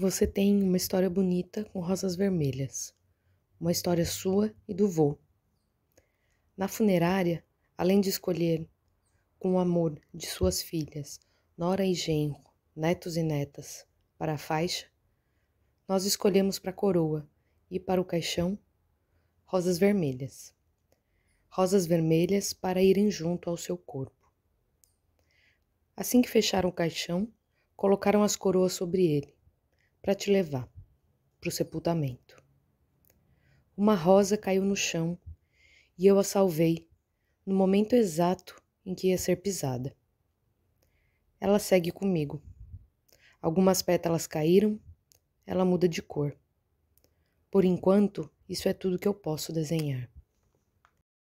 Você tem uma história bonita com rosas vermelhas, uma história sua e do vô. Na funerária, além de escolher com o amor de suas filhas, nora e genro, netos e netas, para a faixa, nós escolhemos para a coroa e para o caixão rosas vermelhas. Rosas vermelhas para irem junto ao seu corpo. Assim que fecharam o caixão, colocaram as coroas sobre ele para te levar para o sepultamento. Uma rosa caiu no chão e eu a salvei no momento exato em que ia ser pisada. Ela segue comigo. Algumas pétalas caíram, ela muda de cor. Por enquanto, isso é tudo que eu posso desenhar.